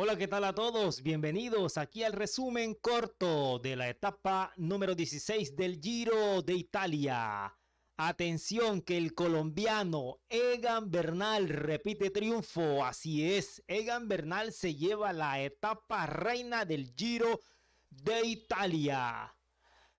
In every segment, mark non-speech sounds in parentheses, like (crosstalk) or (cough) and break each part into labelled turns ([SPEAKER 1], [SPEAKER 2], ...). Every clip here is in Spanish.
[SPEAKER 1] Hola, ¿qué tal a todos? Bienvenidos aquí al resumen corto de la etapa número 16 del Giro de Italia. Atención que el colombiano Egan Bernal repite triunfo, así es, Egan Bernal se lleva la etapa reina del Giro de Italia.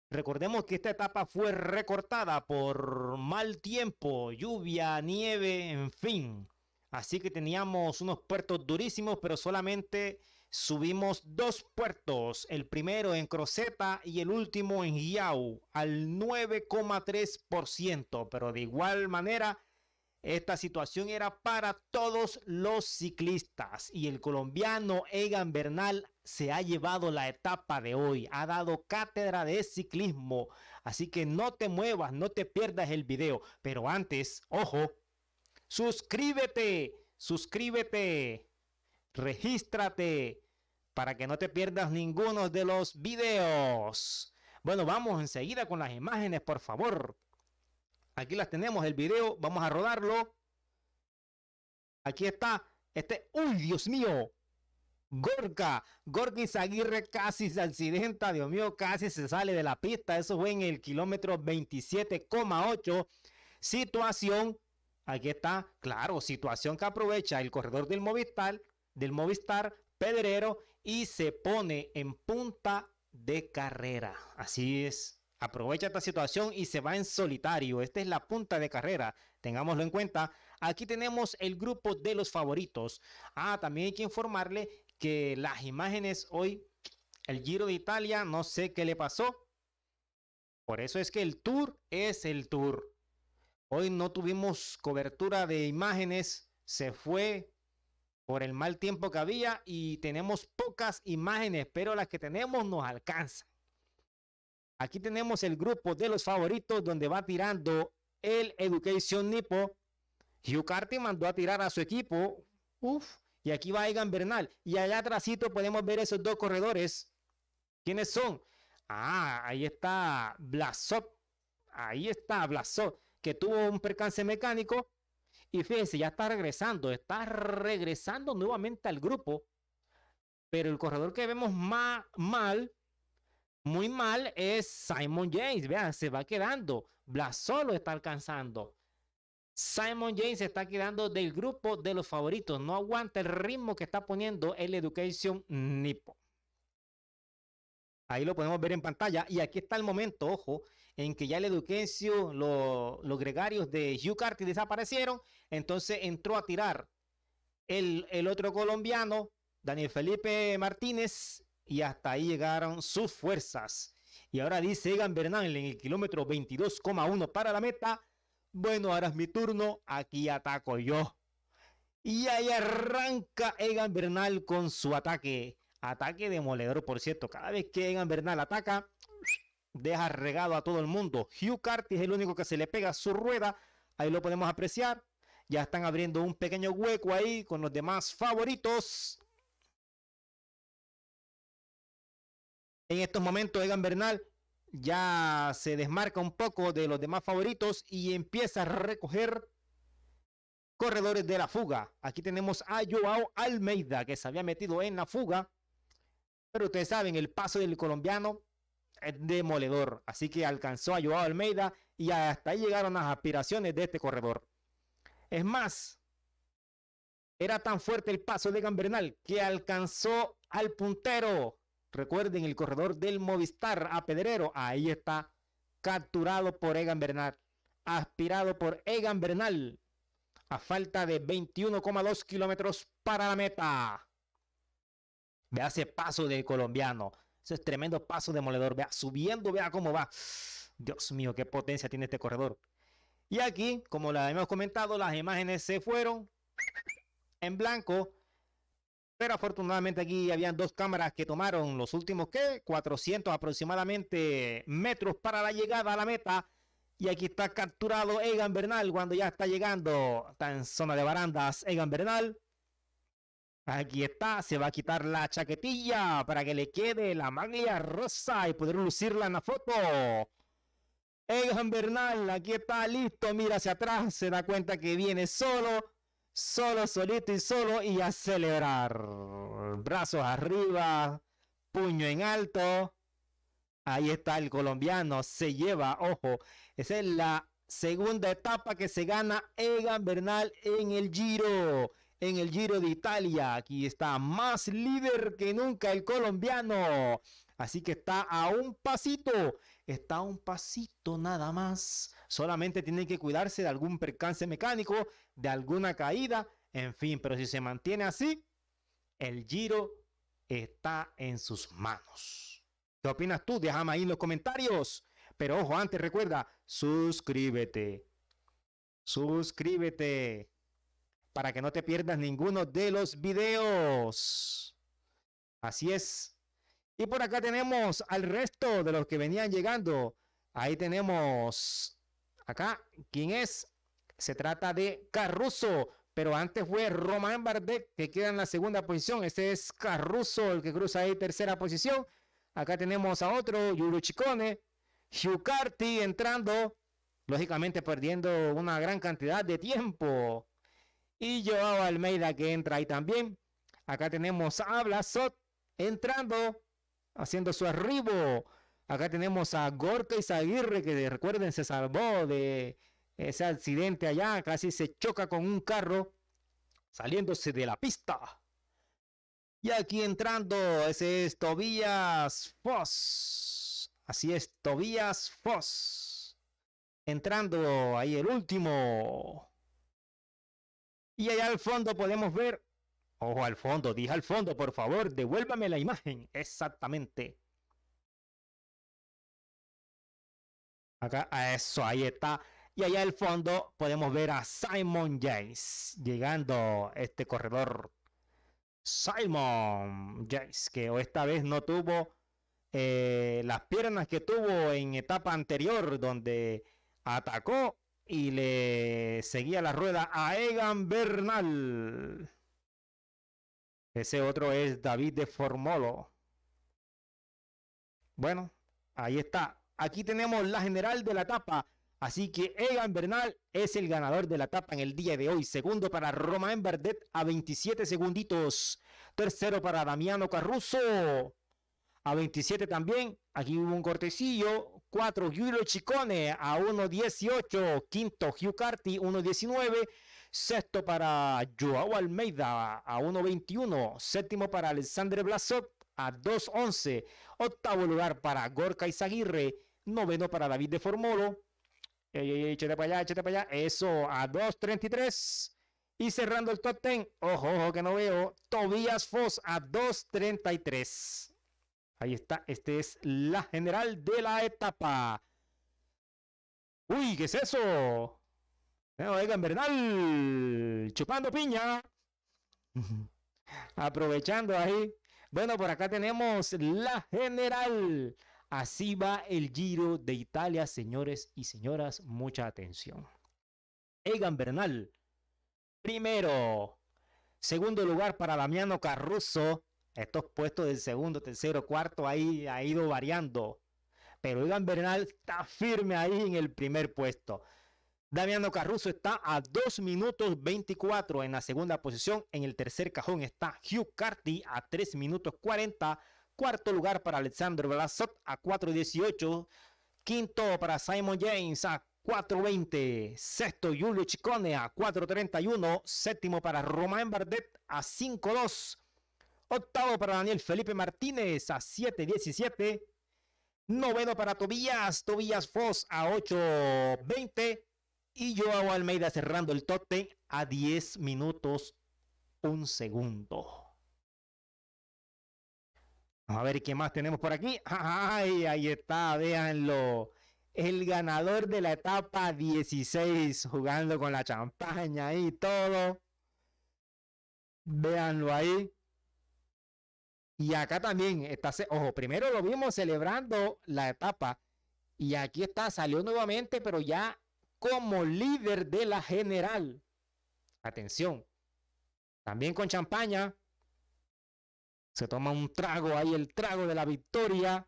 [SPEAKER 1] Recordemos que esta etapa fue recortada por mal tiempo, lluvia, nieve, en fin. Así que teníamos unos puertos durísimos, pero solamente subimos dos puertos. El primero en Croseta y el último en Guiau, al 9,3%. Pero de igual manera, esta situación era para todos los ciclistas. Y el colombiano Egan Bernal se ha llevado la etapa de hoy. Ha dado cátedra de ciclismo. Así que no te muevas, no te pierdas el video. Pero antes, ojo Suscríbete, suscríbete, regístrate para que no te pierdas ninguno de los videos. Bueno, vamos enseguida con las imágenes, por favor. Aquí las tenemos, el video, vamos a rodarlo. Aquí está, este, uy, Dios mío, Gorka, Gorka aguirre casi se accidenta, Dios mío, casi se sale de la pista. Eso fue en el kilómetro 27,8. Situación Aquí está, claro, situación que aprovecha el corredor del Movistar, del Movistar Pedrero y se pone en punta de carrera. Así es. Aprovecha esta situación y se va en solitario. Esta es la punta de carrera. Tengámoslo en cuenta. Aquí tenemos el grupo de los favoritos. Ah, también hay que informarle que las imágenes hoy, el Giro de Italia, no sé qué le pasó. Por eso es que el tour es el tour. Hoy no tuvimos cobertura de imágenes, se fue por el mal tiempo que había y tenemos pocas imágenes, pero las que tenemos nos alcanzan. Aquí tenemos el grupo de los favoritos donde va tirando el Education Nipo. Hugh Carty mandó a tirar a su equipo. Uf, y aquí va Egan Bernal. Y allá atrásito podemos ver esos dos corredores. ¿Quiénes son? Ah, ahí está Blasov. Ahí está Blasov que tuvo un percance mecánico y fíjense, ya está regresando, está regresando nuevamente al grupo, pero el corredor que vemos más mal, muy mal, es Simon James, vean, se va quedando, Blasolo está alcanzando. Simon James se está quedando del grupo de los favoritos. No aguanta el ritmo que está poniendo el Education Nipo. Ahí lo podemos ver en pantalla. Y aquí está el momento, ojo, en que ya el Eduquencio, los gregarios de Carty, desaparecieron. Entonces entró a tirar el, el otro colombiano, Daniel Felipe Martínez, y hasta ahí llegaron sus fuerzas. Y ahora dice Egan Bernal en el kilómetro 22,1 para la meta. Bueno, ahora es mi turno, aquí ataco yo. Y ahí arranca Egan Bernal con su ataque. Ataque demoledor, por cierto. Cada vez que Egan Bernal ataca, deja regado a todo el mundo. Hugh Carty es el único que se le pega su rueda. Ahí lo podemos apreciar. Ya están abriendo un pequeño hueco ahí con los demás favoritos. En estos momentos, Egan Bernal ya se desmarca un poco de los demás favoritos y empieza a recoger corredores de la fuga. Aquí tenemos a Joao Almeida, que se había metido en la fuga. Pero ustedes saben, el paso del colombiano es demoledor. Así que alcanzó a Joao Almeida y hasta ahí llegaron las aspiraciones de este corredor. Es más, era tan fuerte el paso de Egan Bernal que alcanzó al puntero. Recuerden el corredor del Movistar a Pedrero. Ahí está capturado por Egan Bernal. Aspirado por Egan Bernal. A falta de 21,2 kilómetros para la meta. Vea ese paso de colombiano. Eso es tremendo paso demoledor. Vea, subiendo, vea cómo va. Dios mío, qué potencia tiene este corredor. Y aquí, como la hemos comentado, las imágenes se fueron en blanco. Pero afortunadamente aquí habían dos cámaras que tomaron los últimos, ¿qué? 400 aproximadamente metros para la llegada a la meta. Y aquí está capturado Egan Bernal cuando ya está llegando. Está en zona de barandas Egan Bernal. Aquí está, se va a quitar la chaquetilla para que le quede la maglia rosa y poder lucirla en la foto. Egan Bernal, aquí está listo, mira hacia atrás, se da cuenta que viene solo, solo, solito y solo y a celebrar. Brazos arriba, puño en alto. Ahí está el colombiano, se lleva, ojo, esa es la segunda etapa que se gana Egan Bernal en el Giro en el Giro de Italia. Aquí está más líder que nunca el colombiano. Así que está a un pasito, está a un pasito nada más. Solamente tiene que cuidarse de algún percance mecánico, de alguna caída, en fin. Pero si se mantiene así, el giro está en sus manos. ¿Qué opinas tú? Déjame ahí en los comentarios. Pero ojo, antes recuerda, suscríbete. Suscríbete para que no te pierdas ninguno de los videos. Así es. Y por acá tenemos al resto de los que venían llegando. Ahí tenemos acá, ¿quién es? Se trata de Carruso, pero antes fue Román Bardet que queda en la segunda posición. Este es Carruso, el que cruza ahí tercera posición. Acá tenemos a otro, Yuru Chicone, entrando, lógicamente perdiendo una gran cantidad de tiempo. Y Joao Almeida que entra ahí también. Acá tenemos a Blasot entrando, haciendo su arribo. Acá tenemos a Gorka Izaguirre que recuerden se salvó de ese accidente allá. Casi se choca con un carro saliéndose de la pista. Y aquí entrando, ese es Tobías Foss. Así es, Tobías Foss. Entrando ahí el último. Y allá al fondo podemos ver, ojo al fondo, dije al fondo, por favor, devuélvame la imagen. Exactamente. Acá, a eso, ahí está. Y allá al fondo podemos ver a Simon James llegando este corredor. Simon James, que esta vez no tuvo eh, las piernas que tuvo en etapa anterior, donde atacó y le seguía la rueda a Egan Bernal. Ese otro es David de Formolo. Bueno, ahí está. Aquí tenemos la general de la etapa. Así que Egan Bernal es el ganador de la etapa en el día de hoy. Segundo para Romain Verdet a 27 segunditos. Tercero para Damiano Carruso a 27 también. Aquí hubo un cortecillo 4 Giulio Chicone a 1.18, quinto Hugh Carty 1.19, sexto para Joao Almeida a 1.21, séptimo para Alexander Blasov a 2.11, octavo lugar para Gorka Izaguirre, noveno para David de Formolo, allá, échate allá, eso a 2.33. Y cerrando el top 10, ojo, ojo que no veo, Tobias Foss a 2.33. Ahí está, este es la general de la etapa. Uy, ¿qué es eso? ¡Egan Bernal, chupando piña. (laughs) Aprovechando ahí. Bueno, por acá tenemos la general. Así va el Giro de Italia, señores y señoras. Mucha atención. Egan Bernal, primero. Segundo lugar para Damiano Carruso. Estos puestos del segundo, tercero, cuarto ahí ha ido variando. Pero Iván Bernal está firme ahí en el primer puesto. Damiano Carruso está a 2 minutos 24 en la segunda posición. En el tercer cajón está Hugh Carty a 3 minutos 40. Cuarto lugar para Alexander Vlasov a 4.18. Quinto para Simon James a 4.20. Sexto Julio Chicone a 4.31. Séptimo para Romain Bardet a 5.2. Octavo para Daniel Felipe Martínez a 7.17. Noveno para Tobías, Tobías Foss a 8.20. Y Joao Almeida cerrando el tote a 10 minutos, un segundo. A ver qué más tenemos por aquí. (laughs) Ay, ahí está, véanlo. El ganador de la etapa 16, jugando con la champaña y todo. Véanlo ahí. Y acá también está, ojo, primero lo vimos celebrando la etapa y aquí está, salió nuevamente, pero ya como líder de la general. Atención, también con champaña. Se toma un trago ahí, el trago de la victoria.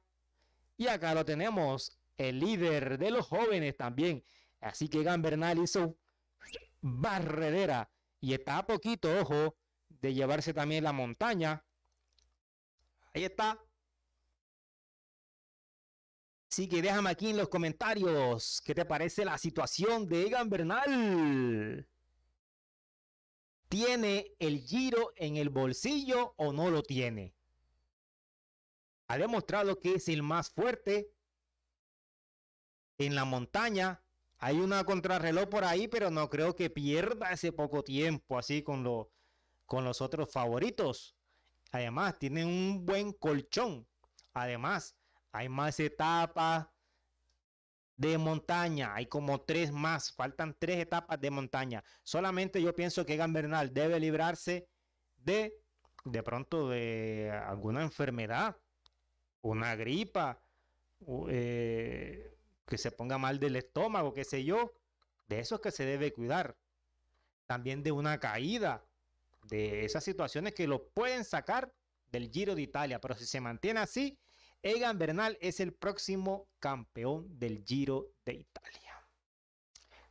[SPEAKER 1] Y acá lo tenemos, el líder de los jóvenes también. Así que Gambernal hizo barredera y está a poquito, ojo, de llevarse también la montaña. Ahí está. Así que déjame aquí en los comentarios qué te parece la situación de Egan Bernal. ¿Tiene el giro en el bolsillo o no lo tiene? Ha demostrado que es el más fuerte en la montaña. Hay una contrarreloj por ahí, pero no creo que pierda ese poco tiempo así con, con los otros favoritos. Además, tienen un buen colchón. Además, hay más etapas de montaña. Hay como tres más. Faltan tres etapas de montaña. Solamente yo pienso que Egan Bernal debe librarse de, de pronto, de alguna enfermedad, una gripa, eh, que se ponga mal del estómago, qué sé yo. De eso es que se debe cuidar. También de una caída de esas situaciones que lo pueden sacar del Giro de Italia. Pero si se mantiene así, Egan Bernal es el próximo campeón del Giro de Italia.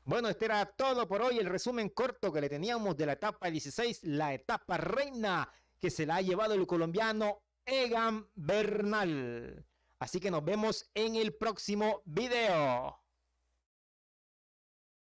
[SPEAKER 1] Bueno, este era todo por hoy. El resumen corto que le teníamos de la etapa 16, la etapa reina que se la ha llevado el colombiano Egan Bernal. Así que nos vemos en el próximo video.